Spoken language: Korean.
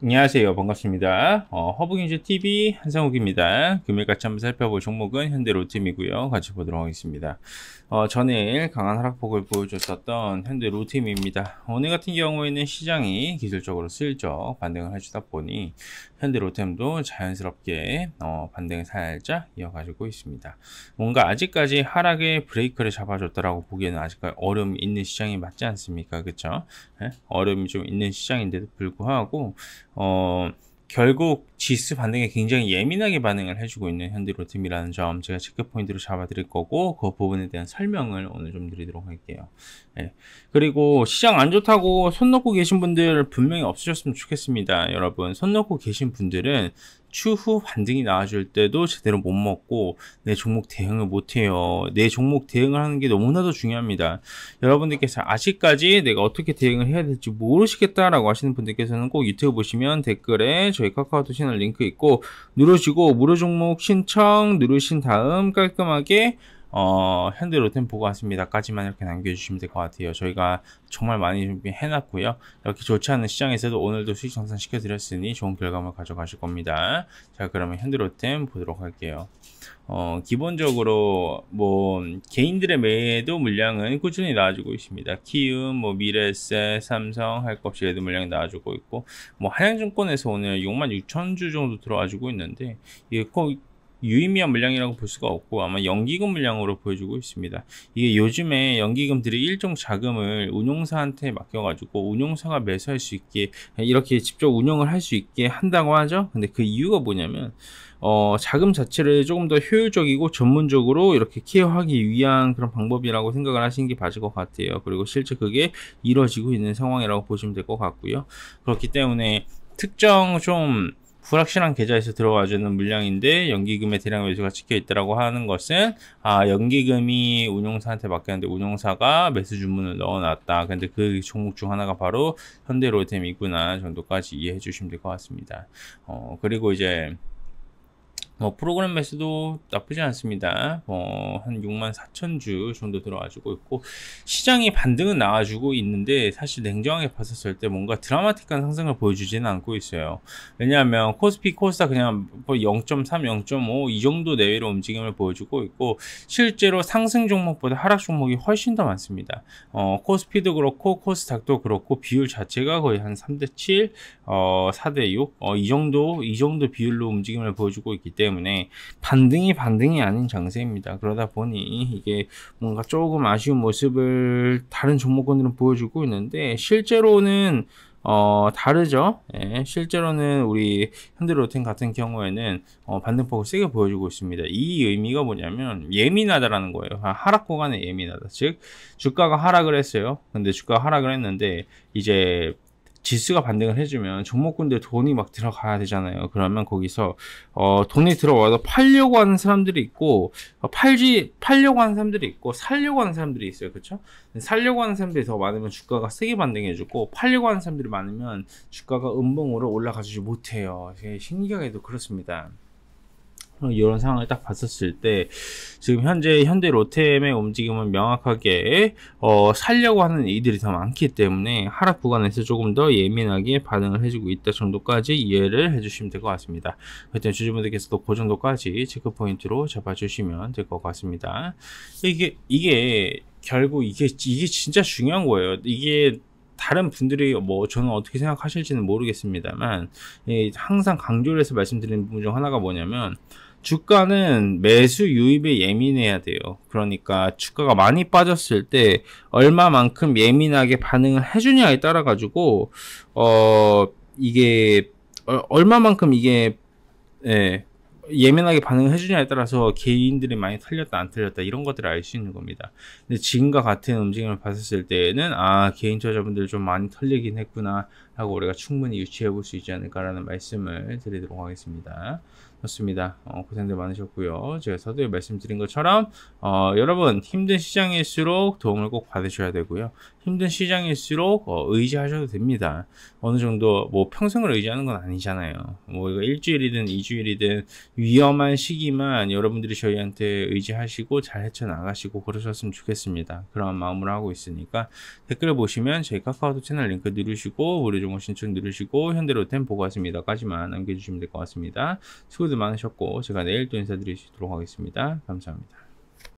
안녕하세요 반갑습니다 어, 허브경제TV 한상욱입니다 금일같이 한번 살펴볼 종목은 현대로팀이고요 같이 보도록 하겠습니다 어, 전일 강한 하락폭을 보여줬었던 현대로팀입니다 오늘 같은 경우에는 시장이 기술적으로 슬쩍 반등을 해주다 보니 현대로템도 자연스럽게 어, 반등을 살짝 이어가지고 있습니다 뭔가 아직까지 하락의 브레이크를 잡아줬다라고 보기에는 아직까지 얼음 있는 시장이 맞지 않습니까 그쵸? 네? 얼음이 좀 있는 시장인데도 불구하고 어, 어, 결국 지수 반등에 굉장히 예민하게 반응을 해주고 있는 현대로템이라는 점 제가 체크 포인트로 잡아드릴 거고 그 부분에 대한 설명을 오늘 좀 드리도록 할게요. 네. 그리고 시장 안 좋다고 손 놓고 계신 분들 분명히 없으셨으면 좋겠습니다. 여러분 손 놓고 계신 분들은 추후 반등이 나와줄 때도 제대로 못 먹고 내 종목 대응을 못해요. 내 종목 대응을 하는 게 너무나도 중요합니다. 여러분들께서 아직까지 내가 어떻게 대응을 해야 될지 모르시겠다라고 하시는 분들께서는 꼭 유튜브 보시면 댓글에 저희 카카오톡 채널 링크 있고 누르시고 무료 종목 신청 누르신 다음 깔끔하게 어, 현대로템 보고하십니다까지만 이렇게 남겨주시면 될 것 같아요. 저희가 정말 많이 준비해놨고요. 이렇게 좋지 않은 시장에서도 오늘도 수익 정산시켜드렸으니 좋은 결과물 가져가실 겁니다. 자, 그러면 현대로템 보도록 할게요. 어, 기본적으로 뭐 개인들의 매도 물량은 꾸준히 나와주고 있습니다. 키움, 뭐 미래세, 삼성 할 것 없이 매도 물량이 나와주고 있고 뭐 한양증권에서 오늘 6만 6천 주 정도 들어와주고 있는데 이거 유의미한 물량이라고 볼 수가 없고 아마 연기금 물량으로 보여주고 있습니다. 이게 요즘에 연기금들이 일정 자금을 운용사한테 맡겨가지고 운용사가 매수할 수 있게 이렇게 직접 운영을 할 수 있게 한다고 하죠. 근데 그 이유가 뭐냐면 어, 자금 자체를 조금 더 효율적이고 전문적으로 이렇게 케어하기 위한 그런 방법이라고 생각을 하시는 게 맞을 것 같아요. 그리고 실제 그게 이루어지고 있는 상황이라고 보시면 될 것 같고요. 그렇기 때문에 특정 좀 불확실한 계좌에서 들어와주는 물량인데 연기금의 대량 매수가 찍혀 있다라고 하는 것은 아 연기금이 운용사한테 맡겼는데 운용사가 매수 주문을 넣어놨다. 근데 그 종목 중 하나가 바로 현대로템이구나 있 정도까지 이해해 주시면 될 것 같습니다. 어 그리고 이제 뭐 프로그램 매수도 나쁘지 않습니다. 어, 한 6만 4천 주 정도 들어와주고 있고 시장이 반등은 나와주고 있는데 사실 냉정하게 봤었을 때 뭔가 드라마틱한 상승을 보여주지는 않고 있어요. 왜냐하면 코스피 코스닥 그냥 0.3, 뭐 0.5 이 정도 내외로 움직임을 보여주고 있고 실제로 상승 종목보다 하락 종목이 훨씬 더 많습니다. 어, 코스피도 그렇고 코스닥도 그렇고 비율 자체가 거의 한 3대 7, 어, 4대 6, 어, 이 정도 이 정도 비율로 움직임을 보여주고 있기 때문에 때문에 반등이 반등이 아닌 장세입니다. 그러다 보니 이게 뭔가 조금 아쉬운 모습을 다른 종목군들은 보여주고 있는데 실제로는 어, 다르죠. 예, 실제로는 우리 현대로텐 같은 경우에는 어, 반등폭을 세게 보여주고 있습니다. 이 의미가 뭐냐면 예민하다라는 거예요. 하락 구간에 예민하다. 즉 주가가 하락을 했어요. 근데 주가 하락을 했는데 이제 지수가 반등을 해주면 종목군데 돈이 막 들어가야 되잖아요. 그러면 거기서 어, 돈이 들어와서 팔려고 하는 사람들이 있고 어, 팔지 팔려고 하는 사람들이 있고 살려고 하는 사람들이 있어요. 그렇죠? 살려고 하는 사람들이 더 많으면 주가가 세게 반등해주고 팔려고 하는 사람들이 많으면 주가가 음봉으로 올라가주지 못해요. 신기하게도 그렇습니다. 이런 상황을 딱 봤었을 때 지금 현재 현대 로템의 움직임은 명확하게 어, 살려고 하는 이들이 더 많기 때문에 하락 구간에서 조금 더 예민하게 반응을 해주고 있다 정도까지 이해를 해주시면 될 것 같습니다. 하여 주주분들께서도 그 정도까지 체크 포인트로 잡아주시면 될 것 같습니다. 이게 이게 결국 이게 이게 진짜 중요한 거예요. 이게 다른 분들이 뭐 저는 어떻게 생각하실지는 모르겠습니다만 항상 강조를 해서 말씀드리는 부분 중 하나가 뭐냐면 주가는 매수 유입에 예민해야 돼요. 그러니까 주가가 많이 빠졌을 때 얼마만큼 예민하게 반응을 해주냐에 따라 가지고 어 이게 어, 얼마만큼 이게 예, 예민하게 반응을 해주냐에 따라서 개인들이 많이 틀렸다안틀렸다 이런 것들을 알 수 있는 겁니다. 근데 지금과 같은 움직임을 봤을 때는 아 개인 투자자분들 좀 많이 털리긴 했구나 하고 우리가 충분히 유치해볼 수 있지 않을까라는 말씀을 드리도록 하겠습니다. 좋습니다. 어, 고생들 많으셨고요. 제가 서두에 말씀드린 것처럼 어, 여러분 힘든 시장일수록 도움을 꼭 받으셔야 되고요. 힘든 시장일수록 어, 의지하셔도 됩니다. 어느 정도 뭐 평생을 의지하는 건 아니잖아요. 뭐 이거 일주일이든 이주일이든 위험한 시기만 여러분들이 저희한테 의지하시고 잘 헤쳐나가시고 그러셨으면 좋겠습니다. 그런 마음으로 하고 있으니까 댓글을 보시면 저희 카카오톡 채널 링크 누르시고 무료 정보 신청 누르시고 현대로템 보고 왔습니다까지만 남겨주시면 될 것 같습니다. 수고 수고들 많으셨고 제가 내일 또 인사드리도록 하겠습니다. 감사합니다.